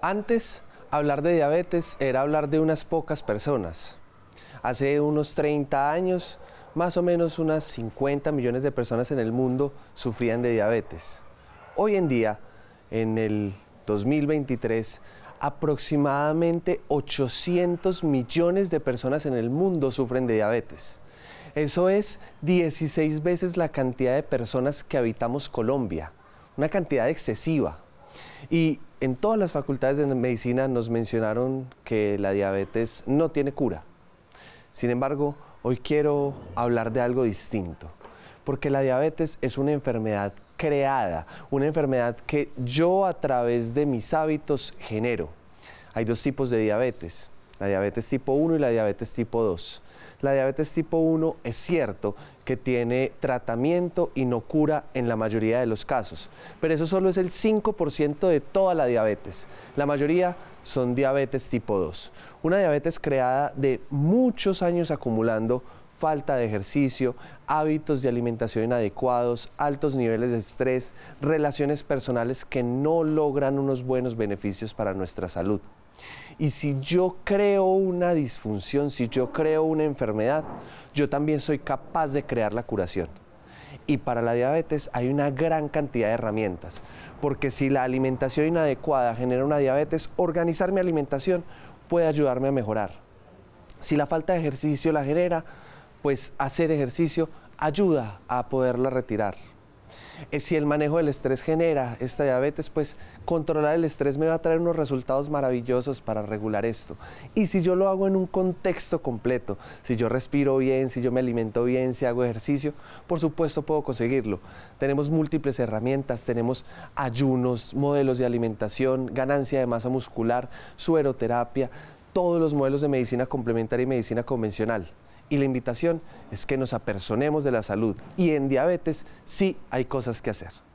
Antes, hablar de diabetes era hablar de unas pocas personas. Hace unos 30 años, más o menos unas 50 millones de personas en el mundo sufrían de diabetes. Hoy en día, en el 2023, aproximadamente 800 millones de personas en el mundo sufren de diabetes. Eso es 16 veces la cantidad de personas que habitamos Colombia, una cantidad excesiva. Y en todas las facultades de medicina nos mencionaron que la diabetes no tiene cura. Sin embargo, hoy quiero hablar de algo distinto, porque la diabetes es una enfermedad creada, una enfermedad que yo a través de mis hábitos genero. Hay dos tipos de diabetes la diabetes tipo 1 y la diabetes tipo 2. La diabetes tipo 1 es cierto que tiene tratamiento y no cura en la mayoría de los casos, pero eso solo es el 5% de toda la diabetes. La mayoría son diabetes tipo 2, una diabetes creada de muchos años acumulando falta de ejercicio, hábitos de alimentación inadecuados, altos niveles de estrés, relaciones personales que no logran unos buenos beneficios para nuestra salud. Y si yo creo una disfunción, si yo creo una enfermedad, yo también soy capaz de crear la curación. Y para la diabetes hay una gran cantidad de herramientas, porque si la alimentación inadecuada genera una diabetes, organizar mi alimentación puede ayudarme a mejorar. Si la falta de ejercicio la genera, pues hacer ejercicio ayuda a poderlo retirar. Eh, si el manejo del estrés genera esta diabetes, pues controlar el estrés me va a traer unos resultados maravillosos para regular esto. Y si yo lo hago en un contexto completo, si yo respiro bien, si yo me alimento bien, si hago ejercicio, por supuesto puedo conseguirlo. Tenemos múltiples herramientas, tenemos ayunos, modelos de alimentación, ganancia de masa muscular, sueroterapia, todos los modelos de medicina complementaria y medicina convencional. Y la invitación es que nos apersonemos de la salud y en diabetes sí hay cosas que hacer.